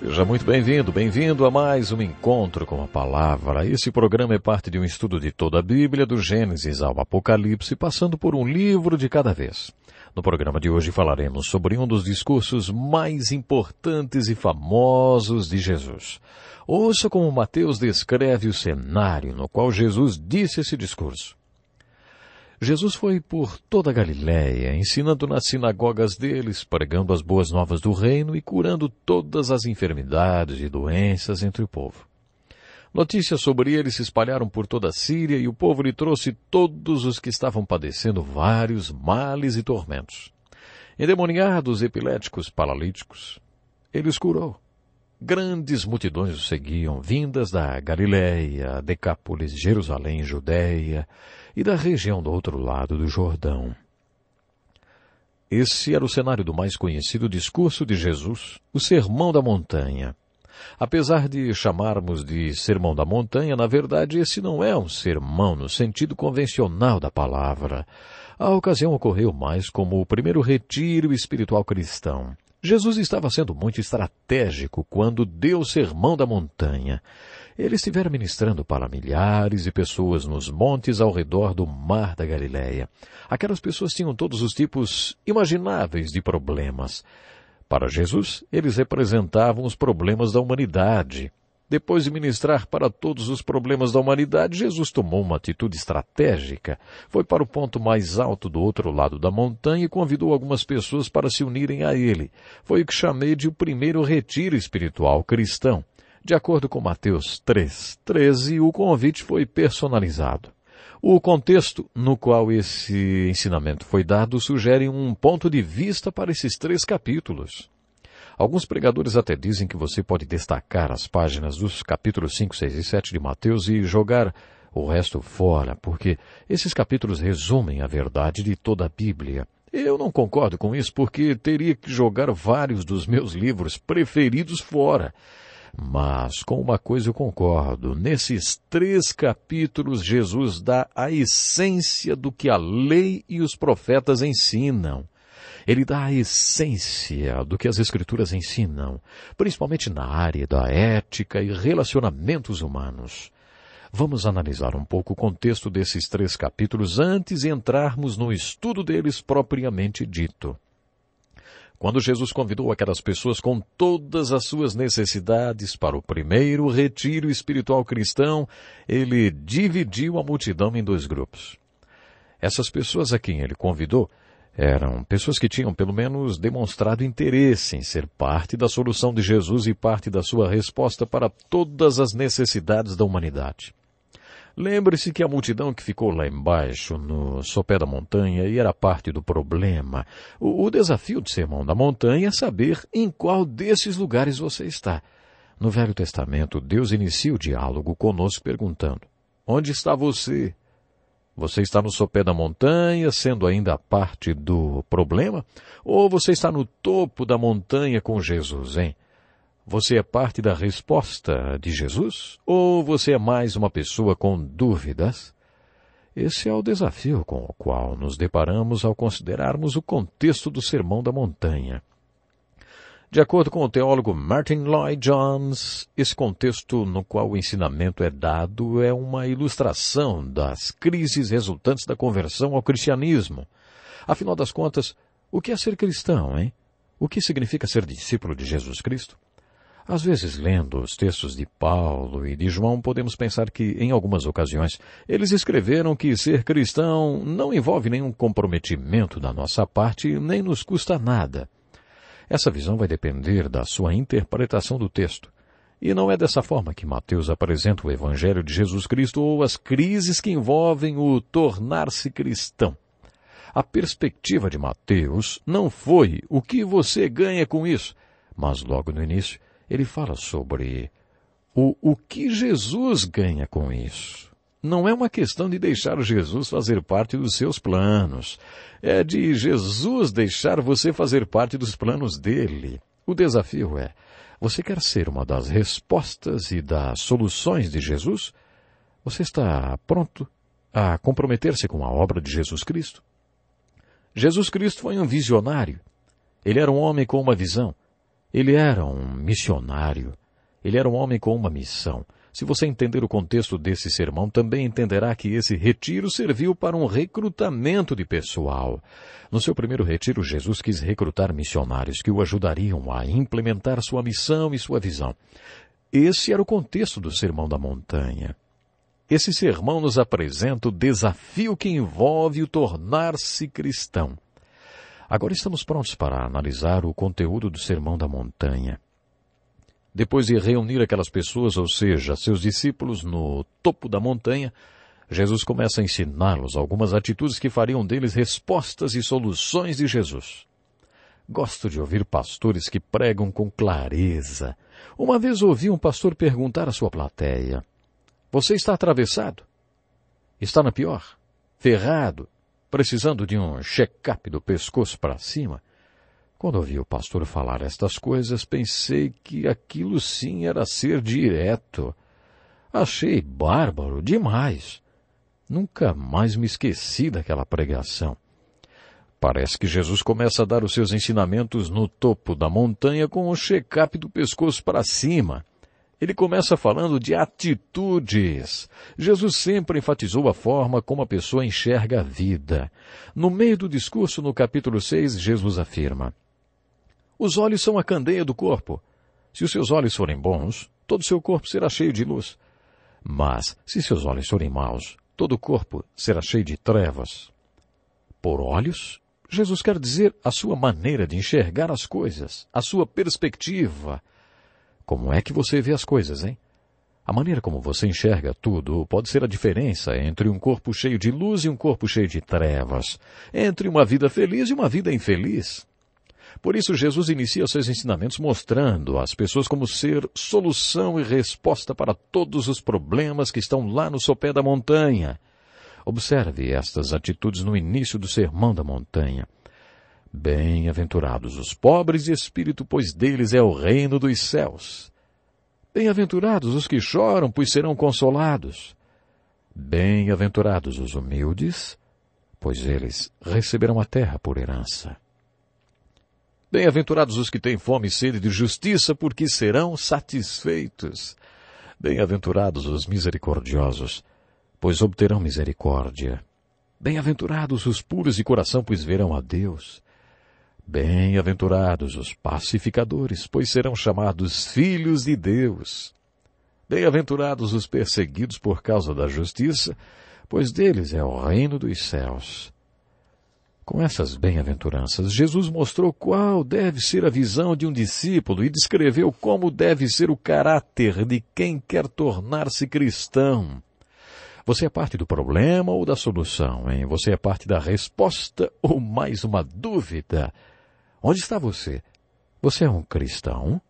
Seja muito bem-vindo, bem-vindo a mais um encontro com a palavra. Esse programa é parte de um estudo de toda a Bíblia, do Gênesis ao Apocalipse, passando por um livro de cada vez. No programa de hoje falaremos sobre um dos discursos mais importantes e famosos de Jesus. Ouça como Mateus descreve o cenário no qual Jesus disse esse discurso. Jesus foi por toda a Galiléia, ensinando nas sinagogas deles, pregando as boas novas do reino e curando todas as enfermidades e doenças entre o povo. Notícias sobre ele se espalharam por toda a Síria e o povo lhe trouxe todos os que estavam padecendo vários males e tormentos. Endemoniados, epiléticos, paralíticos, ele os curou. Grandes multidões o seguiam, vindas da Galiléia, Decápolis, Jerusalém, Judéia e da região do outro lado do Jordão. Esse era o cenário do mais conhecido discurso de Jesus, o Sermão da Montanha. Apesar de chamarmos de Sermão da Montanha, na verdade esse não é um sermão no sentido convencional da palavra. A ocasião ocorreu mais como o primeiro retiro espiritual cristão, Jesus estava sendo muito estratégico quando deu o sermão da montanha. Ele estivera ministrando para milhares de pessoas nos montes ao redor do mar da Galileia. Aquelas pessoas tinham todos os tipos imagináveis de problemas. Para Jesus, eles representavam os problemas da humanidade. Depois de ministrar para todos os problemas da humanidade, Jesus tomou uma atitude estratégica. Foi para o ponto mais alto do outro lado da montanha e convidou algumas pessoas para se unirem a ele. Foi o que chamei de o primeiro retiro espiritual cristão. De acordo com Mateus 3:13, o convite foi personalizado. O contexto no qual esse ensinamento foi dado sugere um ponto de vista para esses três capítulos. Alguns pregadores até dizem que você pode destacar as páginas dos capítulos 5, 6 e 7 de Mateus e jogar o resto fora, porque esses capítulos resumem a verdade de toda a Bíblia. Eu não concordo com isso porque teria que jogar vários dos meus livros preferidos fora. Mas com uma coisa eu concordo: nesses três capítulos, Jesus dá a essência do que a lei e os profetas ensinam. Ele dá a essência do que as Escrituras ensinam, principalmente na área da ética e relacionamentos humanos. Vamos analisar um pouco o contexto desses três capítulos antes de entrarmos no estudo deles propriamente dito. Quando Jesus convidou aquelas pessoas com todas as suas necessidades para o primeiro retiro espiritual cristão, ele dividiu a multidão em dois grupos. Essas pessoas a quem ele convidou eram pessoas que tinham, pelo menos, demonstrado interesse em ser parte da solução de Jesus e parte da sua resposta para todas as necessidades da humanidade. Lembre-se que a multidão que ficou lá embaixo, no sopé da montanha, e era parte do problema. O, o desafio ser Sermão da Montanha é saber em qual desses lugares você está. No Velho Testamento, Deus inicia o diálogo conosco perguntando: Onde está você? Você está no sopé da montanha, sendo ainda parte do problema? Ou você está no topo da montanha com Jesus, hein? Você é parte da resposta de Jesus? Ou você é mais uma pessoa com dúvidas? Esse é o desafio com o qual nos deparamos ao considerarmos o contexto do Sermão da Montanha. De acordo com o teólogo Martin Lloyd Jones, esse contexto no qual o ensinamento é dado é uma ilustração das crises resultantes da conversão ao cristianismo. Afinal das contas, o que é ser cristão, hein? O que significa ser discípulo de Jesus Cristo? Às vezes, lendo os textos de Paulo e de João, podemos pensar que, em algumas ocasiões, eles escreveram que ser cristão não envolve nenhum comprometimento da nossa parte nem nos custa nada. Essa visão vai depender da sua interpretação do texto. E não é dessa forma que Mateus apresenta o Evangelho de Jesus Cristo ou as crises que envolvem o tornar-se cristão. A perspectiva de Mateus não foi o que você ganha com isso, mas logo no início ele fala sobre o, o que Jesus ganha com isso não é uma questão de deixar Jesus fazer parte dos seus planos. É de Jesus deixar você fazer parte dos planos dele. O desafio é: você quer ser uma das respostas e das soluções de Jesus? Você está pronto a comprometer-se com a obra de Jesus Cristo? Jesus Cristo foi um visionário. Ele era um homem com uma visão. Ele era um missionário. Ele era um homem com uma missão. Se você entender o contexto desse sermão, também entenderá que esse retiro serviu para um recrutamento de pessoal. No seu primeiro retiro, Jesus quis recrutar missionários que o ajudariam a implementar sua missão e sua visão. Esse era o contexto do Sermão da Montanha. Esse sermão nos apresenta o desafio que envolve o tornar-se cristão. Agora estamos prontos para analisar o conteúdo do Sermão da Montanha. Depois de reunir aquelas pessoas, ou seja, seus discípulos, no topo da montanha, Jesus começa a ensiná-los algumas atitudes que fariam deles respostas e soluções de Jesus. Gosto de ouvir pastores que pregam com clareza. Uma vez ouvi um pastor perguntar à sua plateia: Você está atravessado? Está na pior? Ferrado? Precisando de um check-up do pescoço para cima? Quando ouvi o pastor falar estas coisas, pensei que aquilo sim era ser direto. Achei bárbaro demais. Nunca mais me esqueci daquela pregação. Parece que Jesus começa a dar os seus ensinamentos no topo da montanha com o check-up do pescoço para cima. Ele começa falando de atitudes. Jesus sempre enfatizou a forma como a pessoa enxerga a vida. No meio do discurso, no capítulo 6, Jesus afirma: os olhos são a candeia do corpo. Se os seus olhos forem bons, todo o seu corpo será cheio de luz. Mas, se seus olhos forem maus, todo o corpo será cheio de trevas. Por olhos, Jesus quer dizer a sua maneira de enxergar as coisas, a sua perspectiva. Como é que você vê as coisas, hein? A maneira como você enxerga tudo pode ser a diferença entre um corpo cheio de luz e um corpo cheio de trevas, entre uma vida feliz e uma vida infeliz. Por isso, Jesus inicia seus ensinamentos mostrando às pessoas como ser solução e resposta para todos os problemas que estão lá no sopé da montanha. Observe estas atitudes no início do Sermão da Montanha. Bem-aventurados os pobres de espírito, pois deles é o reino dos céus. Bem-aventurados os que choram, pois serão consolados. Bem-aventurados os humildes, pois eles receberão a terra por herança. Bem-aventurados os que têm fome e sede de justiça, porque serão satisfeitos. Bem-aventurados os misericordiosos, pois obterão misericórdia. Bem-aventurados os puros de coração, pois verão a Deus. Bem-aventurados os pacificadores, pois serão chamados filhos de Deus. Bem-aventurados os perseguidos por causa da justiça, pois deles é o reino dos céus. Com essas bem-aventuranças, Jesus mostrou qual deve ser a visão de um discípulo e descreveu como deve ser o caráter de quem quer tornar-se cristão. Você é parte do problema ou da solução, hein? Você é parte da resposta ou mais uma dúvida? Onde está você? Você é um cristão?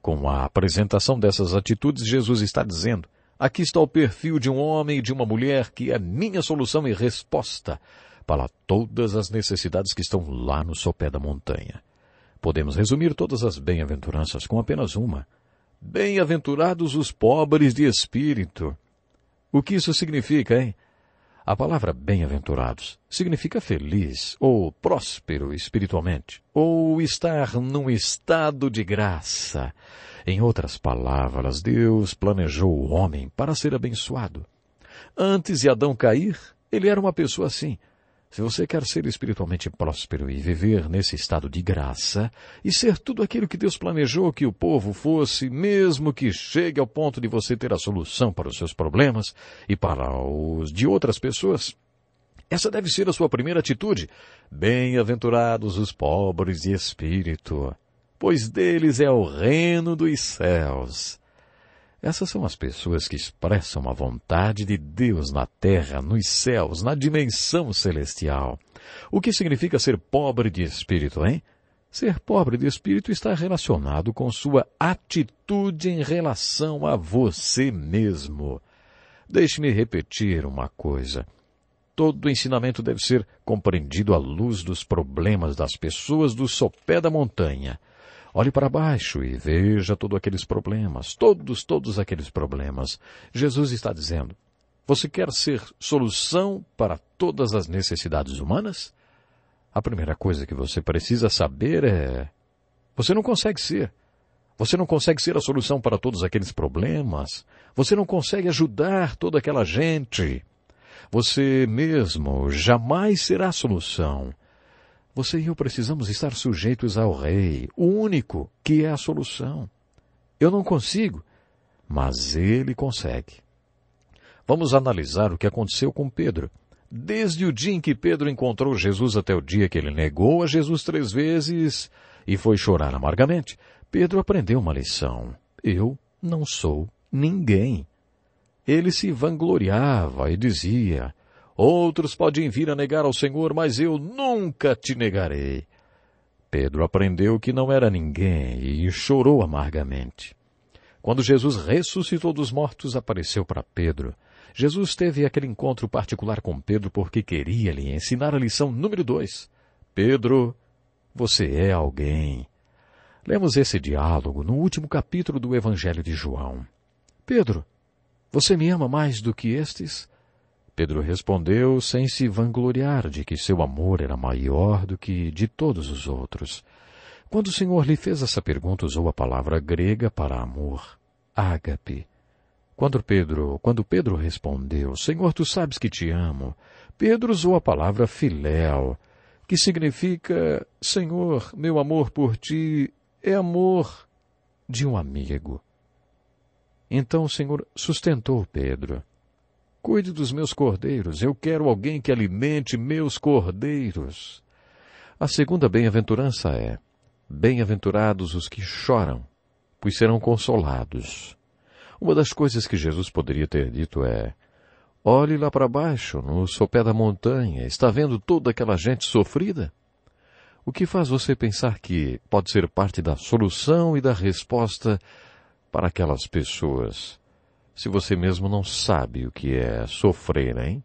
Com a apresentação dessas atitudes, Jesus está dizendo: aqui está o perfil de um homem e de uma mulher que é minha solução e resposta fala todas as necessidades que estão lá no sopé da montanha. Podemos resumir todas as bem-aventuranças com apenas uma. Bem-aventurados os pobres de espírito. O que isso significa, hein? A palavra bem-aventurados significa feliz ou próspero espiritualmente, ou estar num estado de graça. Em outras palavras, Deus planejou o homem para ser abençoado. Antes de Adão cair, ele era uma pessoa assim, se você quer ser espiritualmente próspero e viver nesse estado de graça e ser tudo aquilo que Deus planejou que o povo fosse, mesmo que chegue ao ponto de você ter a solução para os seus problemas e para os de outras pessoas, essa deve ser a sua primeira atitude. Bem-aventurados os pobres de espírito, pois deles é o reino dos céus. Essas são as pessoas que expressam a vontade de Deus na terra, nos céus, na dimensão celestial. O que significa ser pobre de espírito, hein? Ser pobre de espírito está relacionado com sua atitude em relação a você mesmo. Deixe-me repetir uma coisa. Todo ensinamento deve ser compreendido à luz dos problemas das pessoas do sopé da montanha. Olhe para baixo e veja todos aqueles problemas, todos, todos aqueles problemas. Jesus está dizendo: Você quer ser solução para todas as necessidades humanas? A primeira coisa que você precisa saber é: Você não consegue ser. Você não consegue ser a solução para todos aqueles problemas. Você não consegue ajudar toda aquela gente. Você mesmo jamais será a solução. Você e eu precisamos estar sujeitos ao Rei, o único que é a solução. Eu não consigo, mas ele consegue. Vamos analisar o que aconteceu com Pedro. Desde o dia em que Pedro encontrou Jesus até o dia que ele negou a Jesus três vezes e foi chorar amargamente, Pedro aprendeu uma lição. Eu não sou ninguém. Ele se vangloriava e dizia: Outros podem vir a negar ao Senhor, mas eu nunca te negarei. Pedro aprendeu que não era ninguém e chorou amargamente. Quando Jesus ressuscitou dos mortos, apareceu para Pedro. Jesus teve aquele encontro particular com Pedro porque queria lhe ensinar a lição número dois. Pedro, você é alguém. Lemos esse diálogo no último capítulo do Evangelho de João. Pedro, você me ama mais do que estes? Pedro respondeu sem se vangloriar de que seu amor era maior do que de todos os outros. Quando o Senhor lhe fez essa pergunta, usou a palavra grega para amor, ágape. Quando Pedro, quando Pedro respondeu, Senhor, tu sabes que te amo, Pedro usou a palavra filéu, que significa, Senhor, meu amor por ti é amor de um amigo. Então o Senhor sustentou Pedro Cuide dos meus cordeiros, eu quero alguém que alimente meus cordeiros. A segunda bem-aventurança é: Bem-aventurados os que choram, pois serão consolados. Uma das coisas que Jesus poderia ter dito é: Olhe lá para baixo, no sopé da montanha, está vendo toda aquela gente sofrida? O que faz você pensar que pode ser parte da solução e da resposta para aquelas pessoas? se você mesmo não sabe o que é sofrer, hein?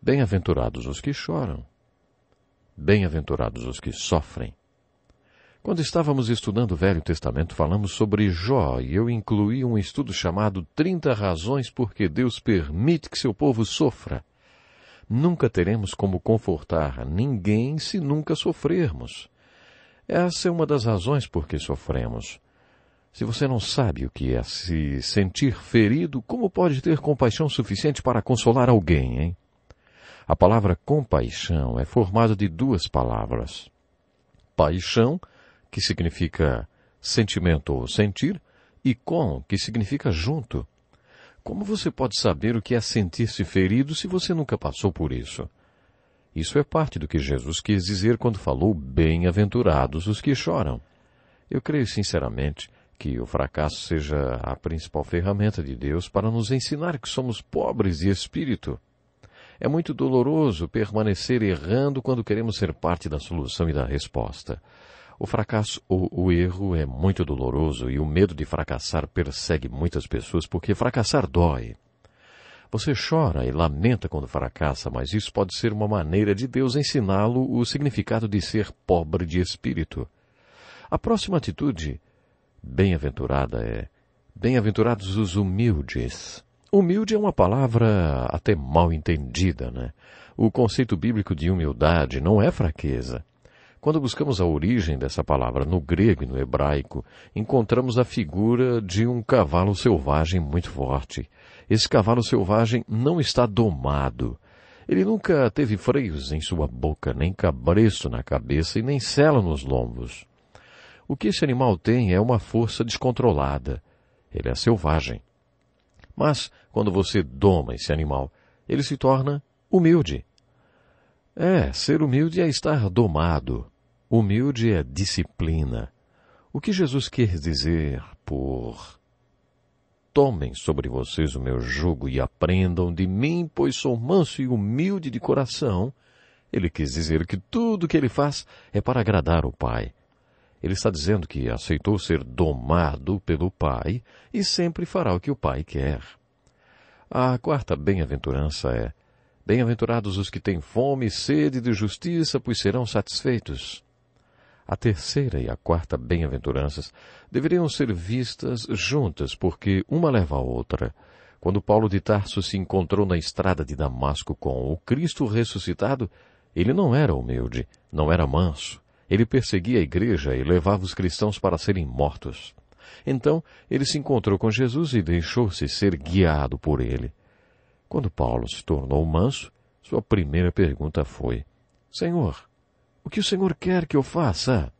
Bem-aventurados os que choram. Bem-aventurados os que sofrem. Quando estávamos estudando o Velho Testamento, falamos sobre Jó e eu incluí um estudo chamado 30 razões por que Deus permite que seu povo sofra. Nunca teremos como confortar ninguém se nunca sofrermos. Essa é uma das razões por que sofremos. Se você não sabe o que é se sentir ferido, como pode ter compaixão suficiente para consolar alguém, hein? A palavra compaixão é formada de duas palavras. Paixão, que significa sentimento ou sentir, e com, que significa junto. Como você pode saber o que é sentir-se ferido se você nunca passou por isso? Isso é parte do que Jesus quis dizer quando falou bem-aventurados os que choram. Eu creio sinceramente que o fracasso seja a principal ferramenta de Deus para nos ensinar que somos pobres de espírito. É muito doloroso permanecer errando quando queremos ser parte da solução e da resposta. O fracasso ou o erro é muito doloroso e o medo de fracassar persegue muitas pessoas porque fracassar dói. Você chora e lamenta quando fracassa, mas isso pode ser uma maneira de Deus ensiná-lo o significado de ser pobre de espírito. A próxima atitude Bem-aventurada é. Bem-aventurados os humildes. Humilde é uma palavra até mal entendida, né? O conceito bíblico de humildade não é fraqueza. Quando buscamos a origem dessa palavra no grego e no hebraico, encontramos a figura de um cavalo selvagem muito forte. Esse cavalo selvagem não está domado. Ele nunca teve freios em sua boca, nem cabresto na cabeça e nem sela nos lombos. O que esse animal tem é uma força descontrolada. Ele é selvagem. Mas, quando você doma esse animal, ele se torna humilde. É, ser humilde é estar domado. Humilde é disciplina. O que Jesus quer dizer por tomem sobre vocês o meu jugo e aprendam de mim, pois sou manso e humilde de coração. Ele quis dizer que tudo o que ele faz é para agradar o Pai. Ele está dizendo que aceitou ser domado pelo Pai e sempre fará o que o Pai quer. A quarta bem-aventurança é: Bem-aventurados os que têm fome e sede de justiça, pois serão satisfeitos. A terceira e a quarta bem-aventuranças deveriam ser vistas juntas, porque uma leva à outra. Quando Paulo de Tarso se encontrou na estrada de Damasco com o Cristo ressuscitado, ele não era humilde, não era manso, ele perseguia a igreja e levava os cristãos para serem mortos. Então, ele se encontrou com Jesus e deixou-se ser guiado por ele. Quando Paulo se tornou manso, sua primeira pergunta foi: Senhor, o que o Senhor quer que eu faça?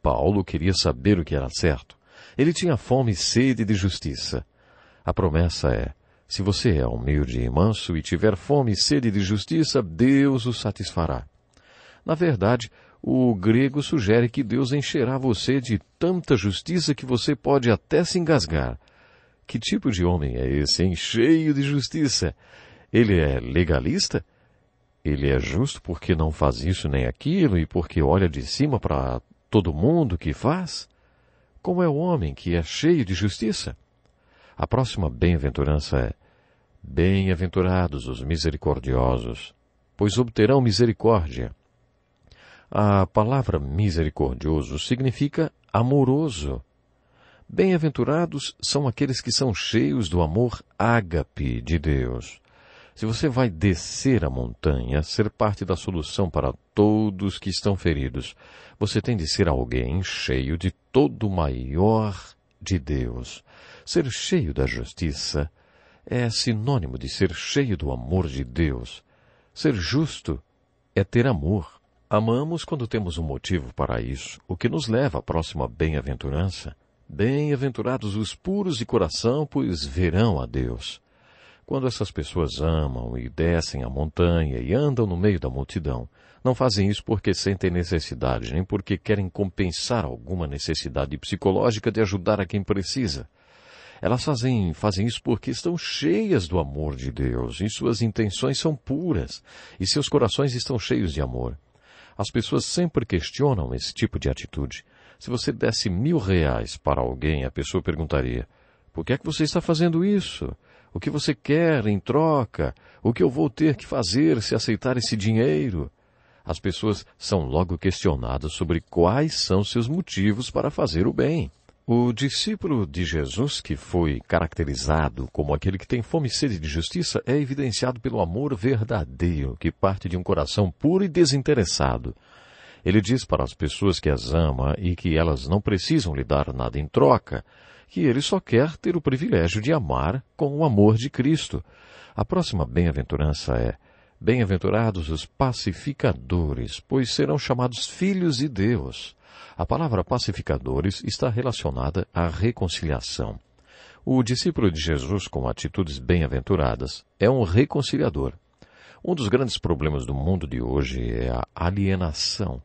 Paulo queria saber o que era certo. Ele tinha fome e sede de justiça. A promessa é: se você é humilde e manso e tiver fome e sede de justiça, Deus o satisfará. Na verdade, o grego sugere que Deus encherá você de tanta justiça que você pode até se engasgar. Que tipo de homem é esse, hein? Cheio de justiça. Ele é legalista? Ele é justo porque não faz isso nem aquilo e porque olha de cima para todo mundo que faz? Como é o homem que é cheio de justiça? A próxima bem-aventurança é: Bem-aventurados os misericordiosos, pois obterão misericórdia. A palavra misericordioso significa amoroso. Bem-aventurados são aqueles que são cheios do amor ágape de Deus. Se você vai descer a montanha, ser parte da solução para todos que estão feridos, você tem de ser alguém cheio de todo o maior de Deus. Ser cheio da justiça é sinônimo de ser cheio do amor de Deus. Ser justo é ter amor. Amamos quando temos um motivo para isso, o que nos leva à próxima bem-aventurança. Bem-aventurados os puros de coração, pois verão a Deus. Quando essas pessoas amam e descem a montanha e andam no meio da multidão, não fazem isso porque sentem necessidade, nem porque querem compensar alguma necessidade psicológica de ajudar a quem precisa. Elas fazem, fazem isso porque estão cheias do amor de Deus, e suas intenções são puras, e seus corações estão cheios de amor. As pessoas sempre questionam esse tipo de atitude. Se você desse mil reais para alguém, a pessoa perguntaria: por que é que você está fazendo isso? O que você quer em troca? O que eu vou ter que fazer se aceitar esse dinheiro? As pessoas são logo questionadas sobre quais são seus motivos para fazer o bem. O discípulo de Jesus, que foi caracterizado como aquele que tem fome e sede de justiça, é evidenciado pelo amor verdadeiro que parte de um coração puro e desinteressado. Ele diz para as pessoas que as ama e que elas não precisam lhe dar nada em troca, que ele só quer ter o privilégio de amar com o amor de Cristo. A próxima bem-aventurança é: Bem-aventurados os pacificadores, pois serão chamados filhos de Deus. A palavra pacificadores está relacionada à reconciliação. O discípulo de Jesus com atitudes bem-aventuradas é um reconciliador. Um dos grandes problemas do mundo de hoje é a alienação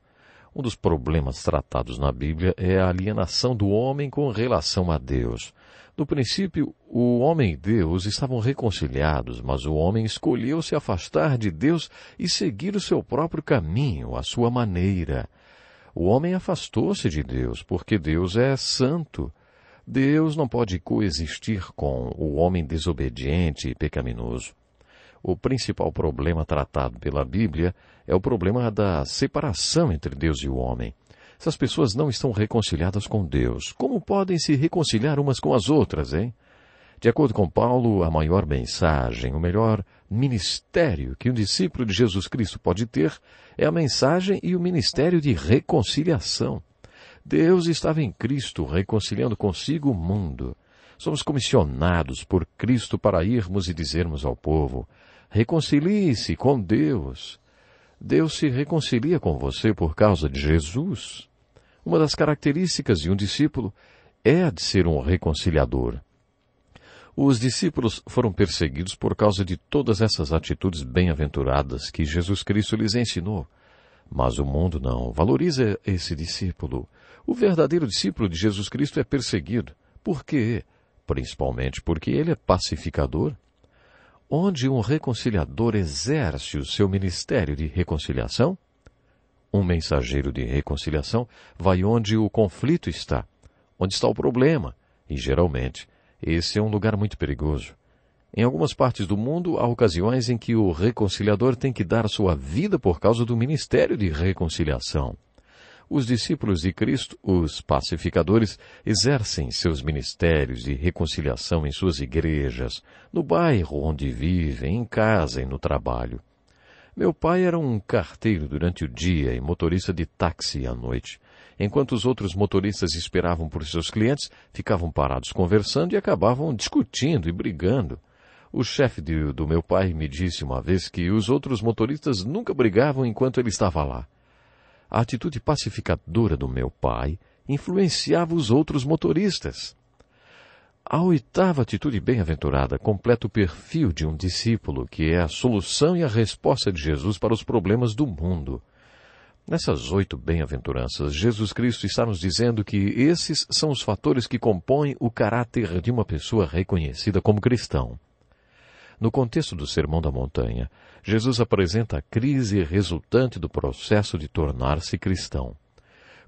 um dos problemas tratados na Bíblia é a alienação do homem com relação a Deus. No princípio, o homem e Deus estavam reconciliados, mas o homem escolheu se afastar de Deus e seguir o seu próprio caminho, a sua maneira. O homem afastou-se de Deus, porque Deus é santo. Deus não pode coexistir com o homem desobediente e pecaminoso o principal problema tratado pela Bíblia é o problema da separação entre Deus e o homem. Essas pessoas não estão reconciliadas com Deus. Como podem se reconciliar umas com as outras, hein? De acordo com Paulo, a maior mensagem, o melhor ministério que um discípulo de Jesus Cristo pode ter é a mensagem e o ministério de reconciliação. Deus estava em Cristo reconciliando consigo o mundo. Somos comissionados por Cristo para irmos e dizermos ao povo: reconcilie-se com Deus. Deus se reconcilia com você por causa de Jesus. Uma das características de um discípulo é a de ser um reconciliador. Os discípulos foram perseguidos por causa de todas essas atitudes bem-aventuradas que Jesus Cristo lhes ensinou. Mas o mundo não valoriza esse discípulo. O verdadeiro discípulo de Jesus Cristo é perseguido. Por quê? principalmente porque ele é pacificador, onde um reconciliador exerce o seu ministério de reconciliação, um mensageiro de reconciliação vai onde o conflito está, onde está o problema, e geralmente esse é um lugar muito perigoso. Em algumas partes do mundo há ocasiões em que o reconciliador tem que dar sua vida por causa do ministério de reconciliação os discípulos de Cristo, os pacificadores, exercem seus ministérios de reconciliação em suas igrejas, no bairro onde vivem, em casa e no trabalho. Meu pai era um carteiro durante o dia e motorista de táxi à noite. Enquanto os outros motoristas esperavam por seus clientes, ficavam parados conversando e acabavam discutindo e brigando. O chefe do meu pai me disse uma vez que os outros motoristas nunca brigavam enquanto ele estava lá. A atitude pacificadora do meu pai influenciava os outros motoristas. A oitava atitude bem-aventurada completa o perfil de um discípulo, que é a solução e a resposta de Jesus para os problemas do mundo. Nessas oito bem-aventuranças, Jesus Cristo está nos dizendo que esses são os fatores que compõem o caráter de uma pessoa reconhecida como cristão. No contexto do Sermão da Montanha, Jesus apresenta a crise resultante do processo de tornar-se cristão.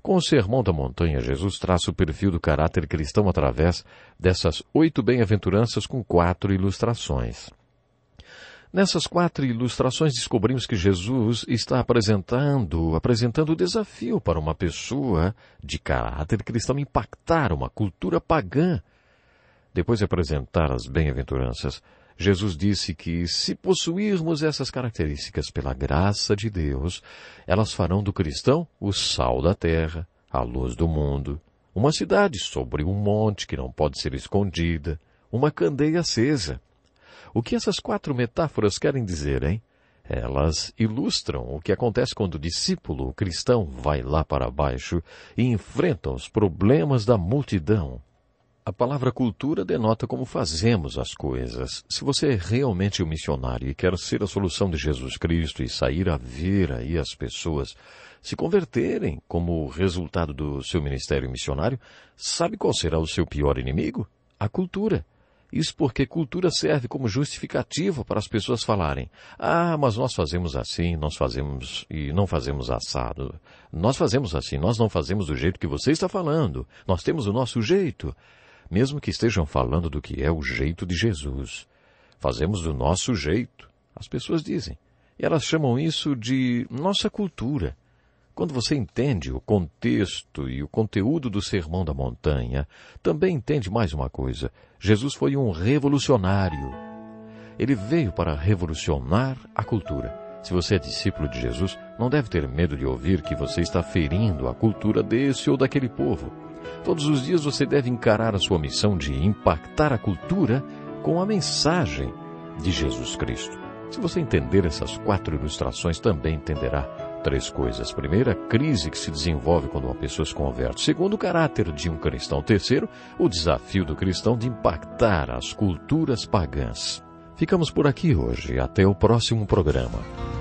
Com o Sermão da Montanha, Jesus traça o perfil do caráter cristão através dessas oito bem-aventuranças com quatro ilustrações. Nessas quatro ilustrações descobrimos que Jesus está apresentando, apresentando o desafio para uma pessoa de caráter cristão impactar uma cultura pagã. Depois de apresentar as bem-aventuranças, Jesus disse que, se possuirmos essas características pela graça de Deus, elas farão do cristão o sal da terra, a luz do mundo, uma cidade sobre um monte que não pode ser escondida, uma candeia acesa. O que essas quatro metáforas querem dizer, hein? Elas ilustram o que acontece quando o discípulo o cristão vai lá para baixo e enfrenta os problemas da multidão, a palavra cultura denota como fazemos as coisas. Se você é realmente um missionário e quer ser a solução de Jesus Cristo e sair a ver aí as pessoas se converterem como resultado do seu ministério missionário, sabe qual será o seu pior inimigo? A cultura. Isso porque cultura serve como justificativa para as pessoas falarem: "Ah, mas nós fazemos assim, nós fazemos e não fazemos assado. Nós fazemos assim, nós não fazemos do jeito que você está falando. Nós temos o nosso jeito." mesmo que estejam falando do que é o jeito de Jesus. Fazemos do nosso jeito, as pessoas dizem. E elas chamam isso de nossa cultura. Quando você entende o contexto e o conteúdo do Sermão da Montanha, também entende mais uma coisa. Jesus foi um revolucionário. Ele veio para revolucionar a cultura. Se você é discípulo de Jesus, não deve ter medo de ouvir que você está ferindo a cultura desse ou daquele povo. Todos os dias você deve encarar a sua missão de impactar a cultura com a mensagem de Jesus Cristo. Se você entender essas quatro ilustrações, também entenderá três coisas. Primeiro, a crise que se desenvolve quando uma pessoa se converte. Segundo, o caráter de um cristão. Terceiro, o desafio do cristão de impactar as culturas pagãs. Ficamos por aqui hoje. Até o próximo programa.